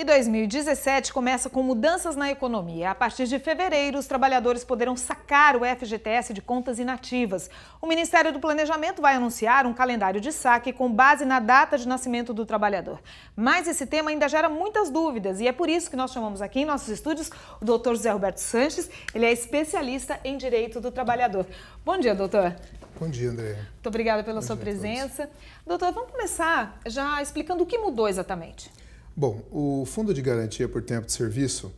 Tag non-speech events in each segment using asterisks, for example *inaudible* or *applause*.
E 2017 começa com mudanças na economia. A partir de fevereiro, os trabalhadores poderão sacar o FGTS de contas inativas. O Ministério do Planejamento vai anunciar um calendário de saque com base na data de nascimento do trabalhador. Mas esse tema ainda gera muitas dúvidas e é por isso que nós chamamos aqui em nossos estúdios o doutor José Roberto Sanches. Ele é especialista em direito do trabalhador. Bom dia, doutor. Bom dia, André. Muito obrigada pela Bom sua presença. Doutor, vamos começar já explicando o que mudou exatamente. Bom, o fundo de garantia por tempo de serviço,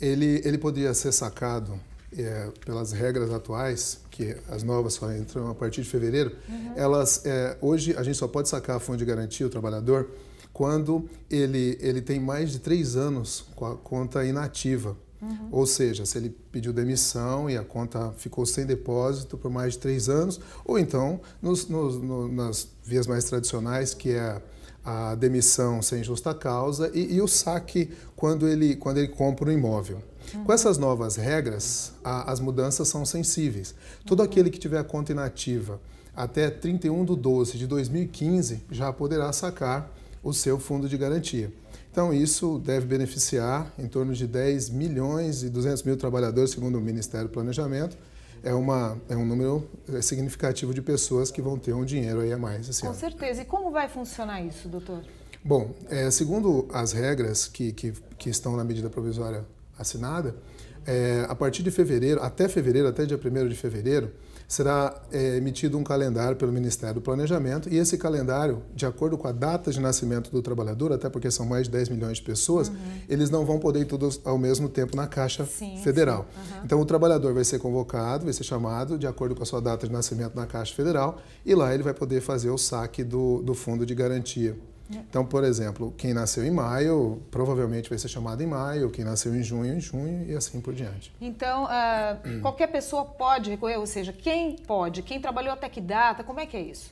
ele, ele poderia ser sacado é, pelas regras atuais, que as novas só entram a partir de fevereiro, uhum. elas é, hoje a gente só pode sacar fundo de garantia o trabalhador quando ele, ele tem mais de três anos com a conta inativa. Uhum. Ou seja, se ele pediu demissão e a conta ficou sem depósito por mais de três anos, ou então nos, nos, no, nas vias mais tradicionais, que é a demissão sem justa causa e, e o saque quando ele, quando ele compra um imóvel. Uhum. Com essas novas regras, a, as mudanças são sensíveis. Todo uhum. aquele que tiver a conta inativa até 31 de 12 de 2015 já poderá sacar o seu fundo de garantia. Então, isso deve beneficiar em torno de 10 milhões e 200 mil trabalhadores, segundo o Ministério do Planejamento, é, uma, é um número é, significativo de pessoas que vão ter um dinheiro aí a mais. Assim. Com certeza. E como vai funcionar isso, doutor? Bom, é, segundo as regras que, que, que, estão na medida provisória assinada, é, a partir de fevereiro, até fevereiro, até dia 1 de fevereiro, será é, emitido um calendário pelo Ministério do Planejamento e esse calendário, de acordo com a data de nascimento do trabalhador, até porque são mais de 10 milhões de pessoas, uhum. eles não vão poder ir todos ao mesmo tempo na Caixa sim, Federal. Sim. Uhum. Então, o trabalhador vai ser convocado, vai ser chamado, de acordo com a sua data de nascimento na Caixa Federal, e lá ele vai poder fazer o saque do, do fundo de garantia então, por exemplo, quem nasceu em maio provavelmente vai ser chamado em maio, quem nasceu em junho, em junho e assim por diante. Então, uh, *clears throat* qualquer pessoa pode recorrer, ou seja, quem pode? Quem trabalhou até que data? Como é que é isso?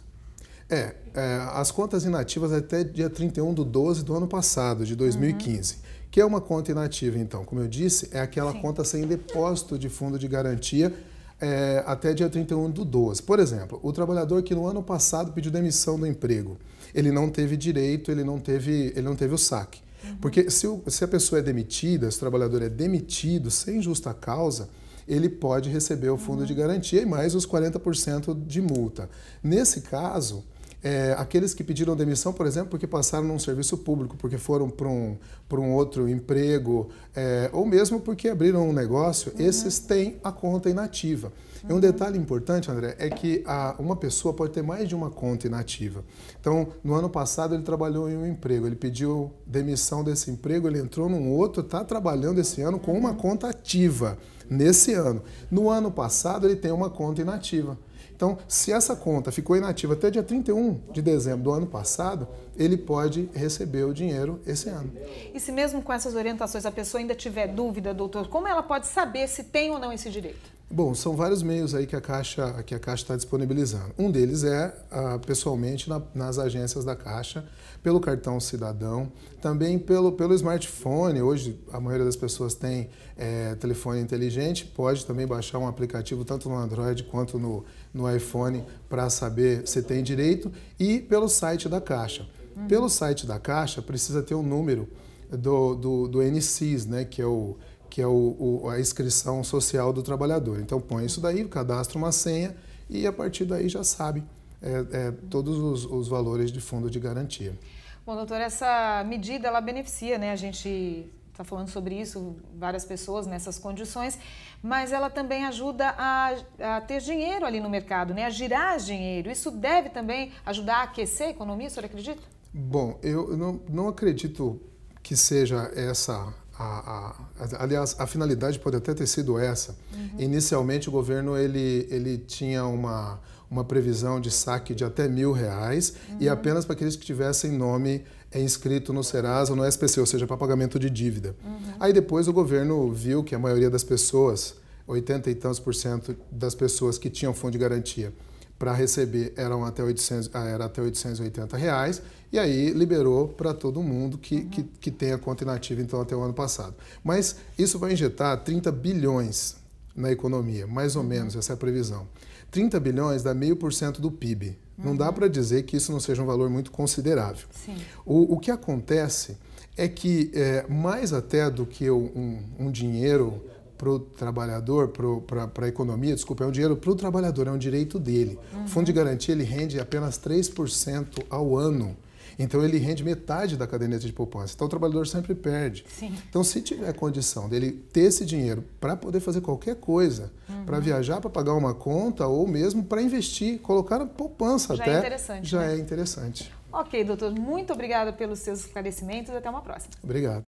É, é as contas inativas é até dia 31 do 12 do ano passado, de 2015. Uhum. Que é uma conta inativa, então, como eu disse, é aquela Sim. conta sem depósito de fundo de garantia é, até dia 31 do 12. Por exemplo, o trabalhador que no ano passado pediu demissão do emprego, ele não teve direito, ele não teve, ele não teve o saque. Uhum. Porque se, o, se a pessoa é demitida, se o trabalhador é demitido sem justa causa, ele pode receber o fundo uhum. de garantia e mais os 40% de multa. Nesse caso, é, aqueles que pediram demissão, por exemplo, porque passaram num serviço público, porque foram para um, um outro emprego, é, ou mesmo porque abriram um negócio, uhum. esses têm a conta inativa. Uhum. E um uhum. detalhe importante, André, é que a, uma pessoa pode ter mais de uma conta inativa. Então, no ano passado ele trabalhou em um emprego, ele pediu demissão desse emprego, ele entrou num outro, está trabalhando esse ano com uma uhum. conta ativa nesse ano. No ano passado ele tem uma conta inativa. Então, se essa conta ficou inativa até dia 31 de dezembro do ano passado, ele pode receber o dinheiro esse ano. E se mesmo com essas orientações a pessoa ainda tiver dúvida, doutor, como ela pode saber se tem ou não esse direito? Bom, são vários meios aí que a Caixa que a Caixa está disponibilizando. Um deles é ah, pessoalmente na, nas agências da Caixa, pelo cartão cidadão, também pelo, pelo smartphone. Hoje a maioria das pessoas tem é, telefone inteligente, pode também baixar um aplicativo tanto no Android quanto no, no iPhone para saber se tem direito e pelo site da Caixa. Uhum. Pelo site da Caixa precisa ter o um número do, do, do NCIS, né, que é o que é o, o, a inscrição social do trabalhador. Então põe isso daí, cadastra uma senha e a partir daí já sabe é, é, todos os, os, valores de fundo de garantia. Bom, doutor, essa medida ela beneficia, né? A gente está falando sobre isso, várias pessoas nessas condições, mas ela também ajuda a, a, ter dinheiro ali no mercado, né? a girar dinheiro. Isso deve também ajudar a aquecer a economia, o senhor acredita? Bom, eu não, não acredito que seja essa a, a, aliás, a finalidade pode até ter sido essa. Uhum. Inicialmente, o governo ele, ele tinha uma, uma previsão de saque de até mil reais uhum. e apenas para aqueles que tivessem nome é inscrito no Serasa ou no SPC, ou seja, para pagamento de dívida. Uhum. Aí depois o governo viu que a maioria das pessoas, 80 e tantos por cento das pessoas que tinham fundo de garantia, para receber eram até 800, ah, era até 880 reais e aí liberou para todo mundo que, uhum. que, que tem a conta inativa então até o ano passado. Mas isso vai injetar 30 bilhões na economia, mais ou uhum. menos, essa é a previsão. 30 bilhões dá meio por cento do PIB. Uhum. Não dá uhum. para dizer que isso não seja um valor muito considerável. Sim. O, o que acontece é que, é, mais até do que um, um dinheiro para o trabalhador, para a economia, desculpa, é um dinheiro para o trabalhador, é um direito dele. Uhum. O fundo de garantia ele rende apenas 3% ao ano. Então ele rende metade da caderneta de poupança. Então o trabalhador sempre perde. Sim. Então se tiver condição dele ter esse dinheiro para poder fazer qualquer coisa, uhum. para viajar, para pagar uma conta ou mesmo para investir, colocar na poupança já é até. É interessante, já né? é interessante. Ok, doutor, muito obrigada pelos seus esclarecimentos. Até uma próxima. Obrigado.